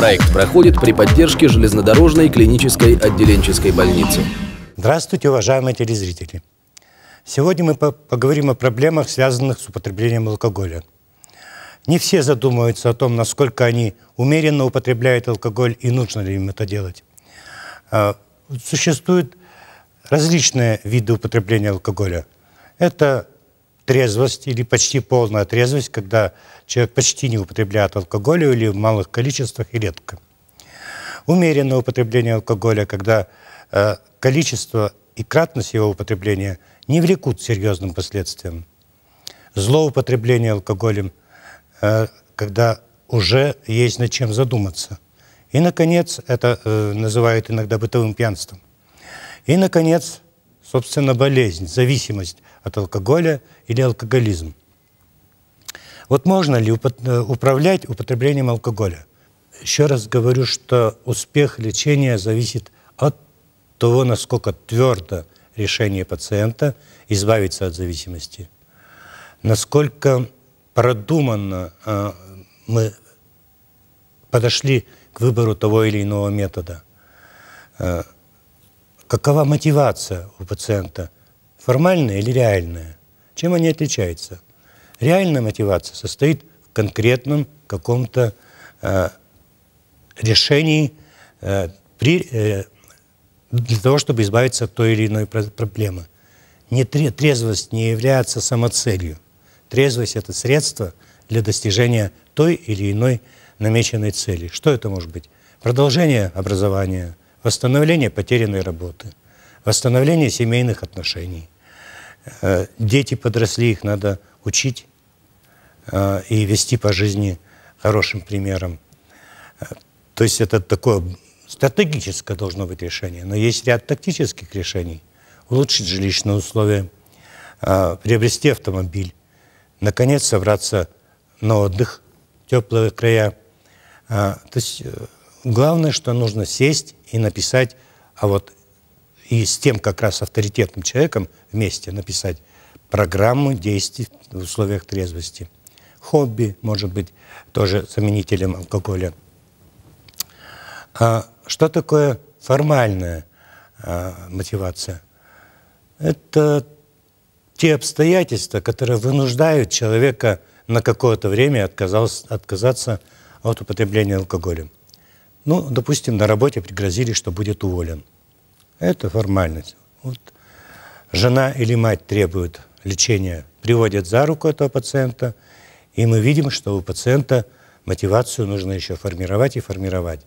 Проект проходит при поддержке железнодорожной клинической отделенческой больницы. Здравствуйте, уважаемые телезрители. Сегодня мы поговорим о проблемах, связанных с употреблением алкоголя. Не все задумываются о том, насколько они умеренно употребляют алкоголь и нужно ли им это делать. А, существуют различные виды употребления алкоголя. Это трезвость или почти полная трезвость, когда человек почти не употребляет алкоголь или в малых количествах и редко. Умеренное употребление алкоголя, когда э, количество и кратность его употребления не влекут серьезным последствиям. Злоупотребление алкоголем, э, когда уже есть над чем задуматься. И, наконец, это э, называют иногда бытовым пьянством. И, наконец, собственно, болезнь, зависимость от алкоголя или алкоголизм. Вот можно ли э, управлять употреблением алкоголя? Еще раз говорю, что успех лечения зависит от того, насколько твердо решение пациента избавиться от зависимости, насколько продуманно э, мы подошли к выбору того или иного метода. Э, какова мотивация у пациента, формальная или реальная, чем они отличаются. Реальная мотивация состоит в конкретном каком-то э, решении э, при, э, для того, чтобы избавиться от той или иной проблемы. Не трезвость не является самоцелью. Трезвость – это средство для достижения той или иной намеченной цели. Что это может быть? Продолжение образования, Восстановление потерянной работы, восстановление семейных отношений. Э, дети подросли, их надо учить э, и вести по жизни хорошим примером. Э, то есть это такое стратегическое должно быть решение, но есть ряд тактических решений. Улучшить жилищные условия, приобрести автомобиль, наконец собраться на отдых в теплые края. То есть главное, что нужно сесть и написать, а вот и с тем как раз авторитетным человеком вместе написать программу действий в условиях трезвости. Хобби может быть тоже заменителем алкоголя. А что такое формальная а, мотивация? Это те обстоятельства, которые вынуждают человека на какое-то время отказаться от употребления алкоголя. Ну, допустим, на работе пригрозили, что будет уволен. Это формальность. Вот жена или мать требует лечения, приводят за руку этого пациента, и мы видим, что у пациента мотивацию нужно еще формировать и формировать.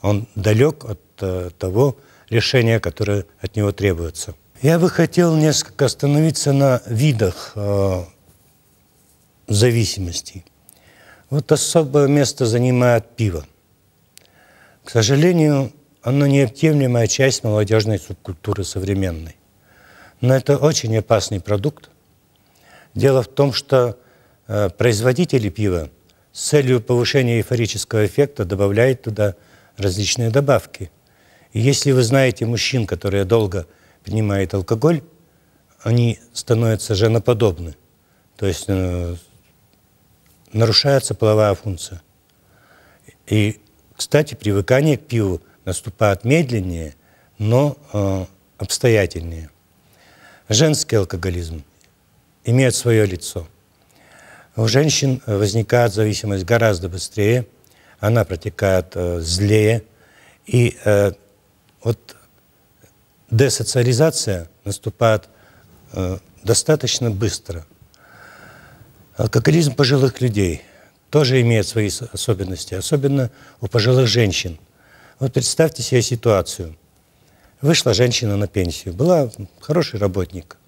Он далек от э, того решения, которое от него требуется. Я бы хотел несколько остановиться на видах э, зависимости. Вот особое место занимает пиво. К сожалению, оно неотъемлемая часть молодежной субкультуры современной. Но это очень опасный продукт. Дело в том, что э, производители пива с целью повышения эйфорического эффекта добавляют туда различные добавки. И если вы знаете мужчин, которые долго принимают алкоголь, они становятся женоподобны. То есть э, нарушается половая функция. И кстати, привыкание к пиву наступает медленнее, но э, обстоятельнее. Женский алкоголизм имеет свое лицо. У женщин э, возникает зависимость гораздо быстрее, она протекает э, злее, и э, вот десоциализация наступает э, достаточно быстро. Алкоголизм пожилых людей – тоже имеет свои особенности, особенно у пожилых женщин. Вот представьте себе ситуацию. Вышла женщина на пенсию, была хороший работник,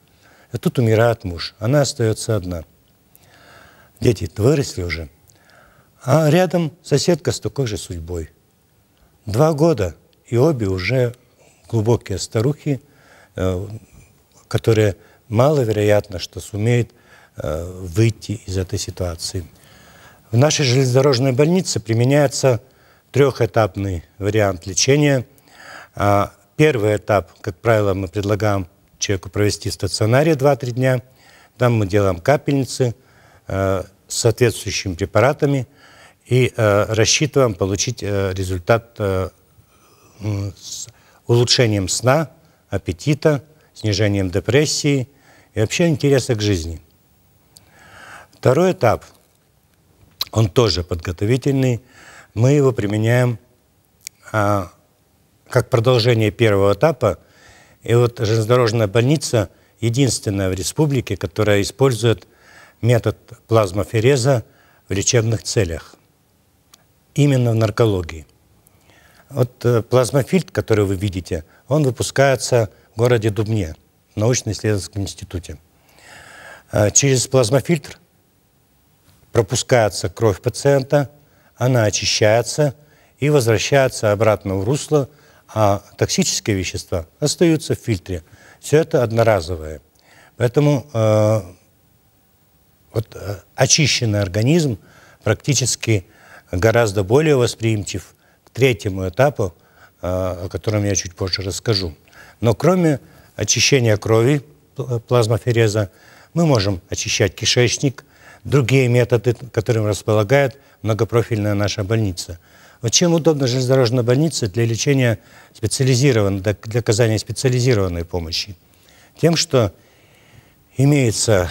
а тут умирает муж, она остается одна. Дети выросли уже. А рядом соседка с такой же судьбой. Два года, и обе уже глубокие старухи, э, которые маловероятно, что сумеют э, выйти из этой ситуации. В нашей железнодорожной больнице применяется трехэтапный вариант лечения. А, первый этап, как правило, мы предлагаем человеку провести в стационаре 2-3 дня. Там мы делаем капельницы э, с соответствующими препаратами и э, рассчитываем получить э, результат с улучшением сна, аппетита, снижением депрессии и вообще интереса к жизни. Второй этап – он тоже подготовительный. Мы его применяем а, как продолжение первого этапа. И вот железнодорожная больница единственная в республике, которая использует метод плазмофереза в лечебных целях. Именно в наркологии. Вот э, плазмофильт, который вы видите, он выпускается в городе Дубне, в научно-исследовательском институте. А, через плазмофильтр – пропускается кровь пациента, она очищается и возвращается обратно в русло, а токсические вещества остаются в фильтре. Все это одноразовое. Поэтому э, вот, э, очищенный организм практически гораздо более восприимчив к третьему этапу, э, о котором я чуть позже расскажу. Но кроме очищения крови, плазмофереза, мы можем очищать кишечник, другие методы, которым располагает многопрофильная наша больница. Вот чем удобна железнодорожная больница для лечения специализированной, для оказания специализированной помощи? Тем, что имеются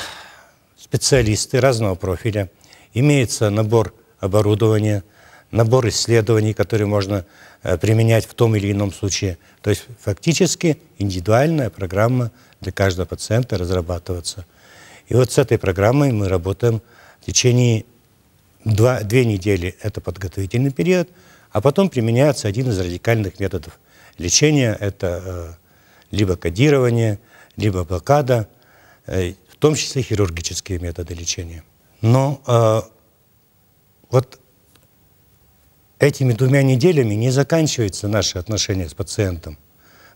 специалисты разного профиля, имеется набор оборудования, набор исследований, которые можно э, применять в том или ином случае. То есть фактически индивидуальная программа для каждого пациента разрабатываться – и вот с этой программой мы работаем в течение два, две недели, это подготовительный период, а потом применяется один из радикальных методов лечения, это э, либо кодирование, либо блокада, э, в том числе хирургические методы лечения. Но э, вот этими двумя неделями не заканчиваются наши отношения с пациентом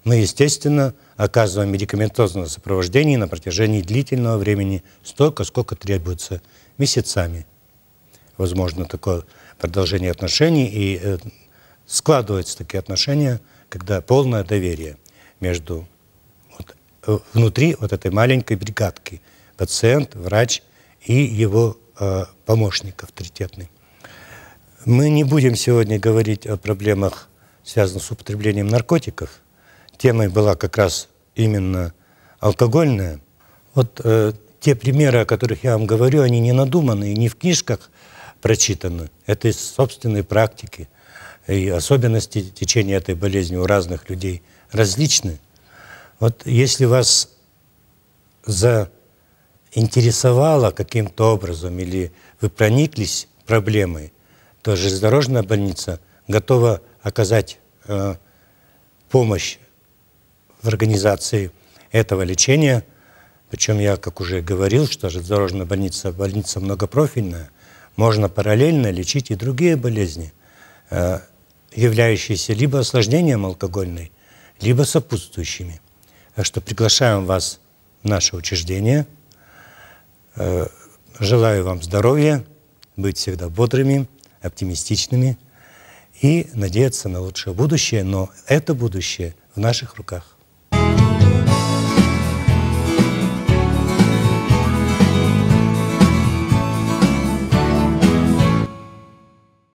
мы, естественно, оказываем медикаментозное сопровождение на протяжении длительного времени, столько, сколько требуется, месяцами. Возможно, такое продолжение отношений, и э, складываются такие отношения, когда полное доверие между вот, э, внутри вот этой маленькой бригадки пациент, врач и его э, помощник авторитетный. Мы не будем сегодня говорить о проблемах, связанных с употреблением наркотиков – темой была как раз именно алкогольная. Вот э, те примеры, о которых я вам говорю, они не надуманы и не в книжках прочитаны. Это из собственной практики. И особенности течения этой болезни у разных людей различны. Вот если вас заинтересовало каким-то образом или вы прониклись проблемой, то железнодорожная больница готова оказать э, помощь в организации этого лечения. Причем я, как уже говорил, что железнодорожная больница, больница многопрофильная, можно параллельно лечить и другие болезни, э, являющиеся либо осложнением алкогольной, либо сопутствующими. Так что приглашаем вас в наше учреждение. Э, желаю вам здоровья, быть всегда бодрыми, оптимистичными и надеяться на лучшее будущее, но это будущее в наших руках.